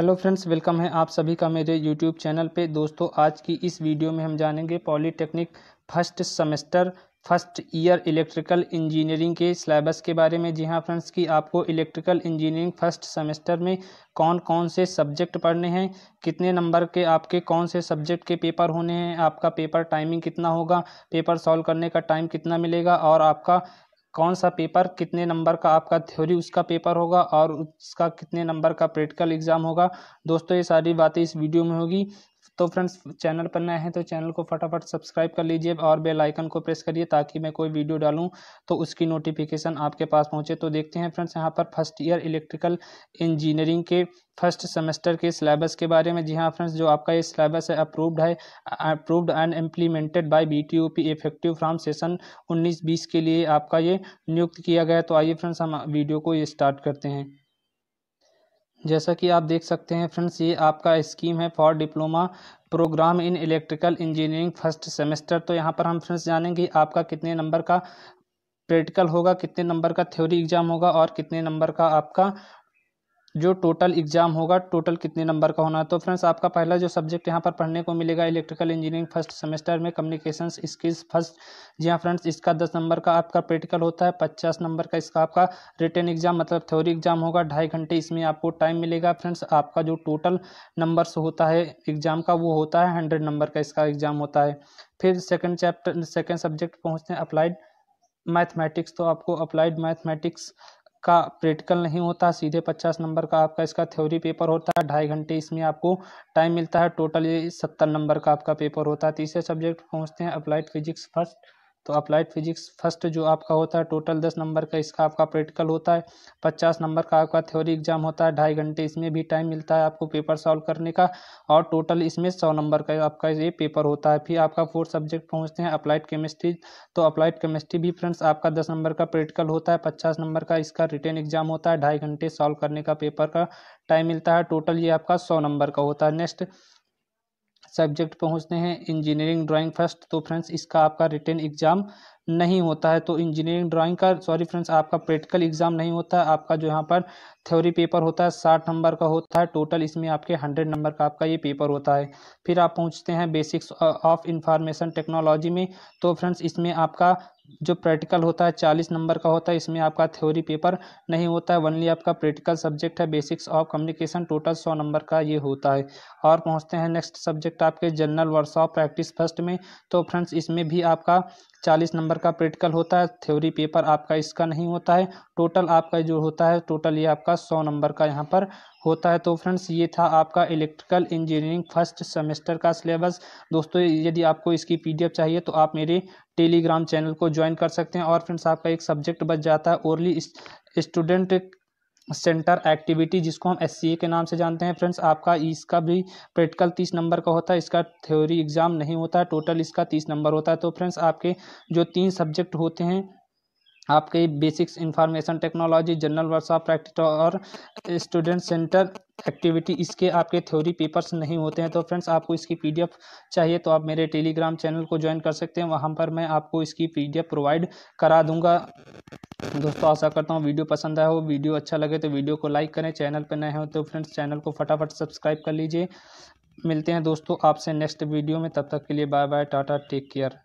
hello friends welcome है आप सभी का मेरे यूट्यूब चैनल पे दोस्तों आज की इस वीडियो में हम जानेंगे polytechnic first semester first year electrical engineering के सिलेबस के बारे में जी हाँ फ्रेंड्स कि आपको इलेक्ट्रिकल इंजीनियरिंग फर्स्ट सेमेस्टर में कौन कौन से सब्जेक्ट पढ़ने हैं कितने नंबर के आपके कौन से सब्जेक्ट के पेपर होने हैं आपका पेपर टाइमिंग कितना होगा पेपर सॉल्व करने का टाइम कितना मिलेगा और आपका कौन सा पेपर कितने नंबर का आपका थ्योरी उसका पेपर होगा और उसका कितने नंबर का प्रैक्टिकल एग्जाम होगा दोस्तों ये सारी बातें इस वीडियो में होगी तो फ्रेंड्स चैनल पर नए हैं तो चैनल को फटाफट सब्सक्राइब कर लीजिए और बेल आइकन को प्रेस करिए ताकि मैं कोई वीडियो डालूं तो उसकी नोटिफिकेशन आपके पास पहुंचे तो देखते हैं फ्रेंड्स यहाँ पर फर्स्ट ईयर इलेक्ट्रिकल इंजीनियरिंग के फर्स्ट सेमेस्टर के सिलेबस के बारे में जी हाँ फ्रेंड्स जो आपका ये सिलेबस है अप्रूव्ड है approved and implemented by BTOP effective from session उन्नीस बीस के लिए आपका ये नियुक्त किया गया तो आइए फ्रेंड्स हम वीडियो को स्टार्ट करते हैं जैसा कि आप देख सकते हैं फ्रेंड्स ये आपका स्कीम है for diploma program in electrical engineering first semester तो यहाँ पर हम फ्रेंड्स जानेंगे आपका कितने नंबर का प्रैक्टिकल होगा कितने नंबर का थ्योरी एग्जाम होगा और कितने नंबर का आपका जो टोटल एग्जाम होगा टोटल कितने नंबर का होना तो फ्रेंड्स आपका पहला जो सब्जेक्ट यहाँ पर पढ़ने को मिलेगा इलेक्ट्रिकल इंजीनियरिंग फर्स्ट सेमेस्टर में कम्युनिकेशन स्किल्स फर्स्ट जी हाँ फ्रेंड्स इसका दस नंबर का आपका प्रैक्टिकल होता है पचास नंबर का इसका आपका रिटर्न एग्जाम मतलब थ्योरी एग्जाम होगा ढाई घंटे इसमें आपको टाइम मिलेगा फ्रेंड्स आपका जो टोटल नंबर्स होता है एग्जाम का वो होता है हंड्रेड नंबर का इसका एग्जाम होता है फिर सेकेंड चैप्टर सेकेंड सब्जेक्ट पहुँचते हैं अप्लाइड मैथमेटिक्स तो आपको अप्लाइड मैथमेटिक्स का प्रैक्टिकल नहीं होता सीधे पचास नंबर का आपका इसका थ्योरी पेपर होता है ढाई घंटे इसमें आपको टाइम मिलता है टोटल ये सत्तर नंबर का आपका पेपर होता है तीसरे सब्जेक्ट पहुँचते हैं अप्लाइड फिजिक्स फर्स्ट तो अप्लाइड फिजिक्स फर्स्ट जो आपका होता है टोटल दस नंबर का इसका आपका प्रैक्टिकल होता है पचास नंबर का आपका थ्योरी एग्जाम होता है ढाई घंटे इसमें भी टाइम मिलता है आपको पेपर सॉल्व करने का और टोटल इसमें सौ नंबर का आपका ये पेपर होता है फिर आपका फोर्थ सब्जेक्ट पहुँचते हैं अप्लाइड केमिस्ट्री तो अप्लाइड केमिस्ट्री भी फ्रेंड्स आपका दस नंबर का प्रैक्टिकल होता है पचास नंबर का इसका रिटर्न एग्जाम होता है ढाई घंटे सॉल्व करने का पेपर का टाइम मिलता है टोटल ये आपका सौ नंबर का होता है नेक्स्ट सब्जेक्ट पहुंचते हैं इंजीनियरिंग ड्राइंग फर्स्ट तो फ्रेंड्स इसका आपका रिटर्न एग्जाम नहीं होता है तो इंजीनियरिंग ड्राइंग का सॉरी फ्रेंड्स आपका प्रैक्टिकल एग्जाम नहीं होता आपका जो यहाँ पर थ्योरी पेपर होता है साठ नंबर का होता है टोटल इसमें आपके हंड्रेड नंबर का आपका ये पेपर होता है फिर आप पहुँचते हैं बेसिक्स ऑफ इंफॉर्मेशन टेक्नोलॉजी में तो फ्रेंड्स इसमें आपका जो प्रैक्टिकल होता है चालीस नंबर का होता है इसमें आपका थ्योरी पेपर नहीं होता है वनली आपका प्रैक्टिकल सब्जेक्ट है बेसिक्स ऑफ कम्युनिकेशन टोटल सौ नंबर का ये होता है और पहुंचते हैं नेक्स्ट सब्जेक्ट आपके जनरल वर्कशॉप प्रैक्टिस फर्स्ट में तो फ्रेंड्स इसमें भी आपका चालीस नंबर का प्रैक्टिकल होता है थ्योरी पेपर आपका इसका नहीं होता है टोटल आपका जो होता है टोटल ये आपका सौ नंबर का यहाँ पर होता है तो फ्रेंड्स ये था आपका इलेक्ट्रिकल इंजीनियरिंग फर्स्ट सेमेस्टर का सिलेबस दोस्तों यदि आपको इसकी पीडीएफ चाहिए तो आप मेरे टेलीग्राम चैनल को ज्वाइन कर सकते हैं और फ्रेंड्स आपका एक सब्जेक्ट बच जाता है ओरली स्टूडेंट सेंटर एक्टिविटी जिसको हम एस के नाम से जानते हैं फ्रेंड्स आपका इसका भी प्रैक्टिकल तीस नंबर का होता है इसका थ्योरी एग्ज़ाम नहीं होता है टोटल इसका तीस नंबर होता है तो फ्रेंड्स आपके जो तीन सब्जेक्ट होते हैं आपके बेसिक्स इंफॉर्मेशन टेक्नोलॉजी जनरल वर्षा प्रैक्टिकल और स्टूडेंट सेंटर एक्टिविटी इसके आपके थ्योरी पेपर्स नहीं होते हैं तो फ्रेंड्स आपको इसकी पीडीएफ चाहिए तो आप मेरे टेलीग्राम चैनल को ज्वाइन कर सकते हैं वहाँ पर मैं आपको इसकी पीडीएफ प्रोवाइड करा दूंगा दोस्तों आशा करता हूँ वीडियो पसंद आया हो वीडियो अच्छा लगे तो वीडियो को लाइक करें चैनल पर नए हो तो फ्रेंड्स चैनल को फटाफट सब्सक्राइब कर लीजिए मिलते हैं दोस्तों आपसे नेक्स्ट वीडियो में तब तक के लिए bye bye tata take care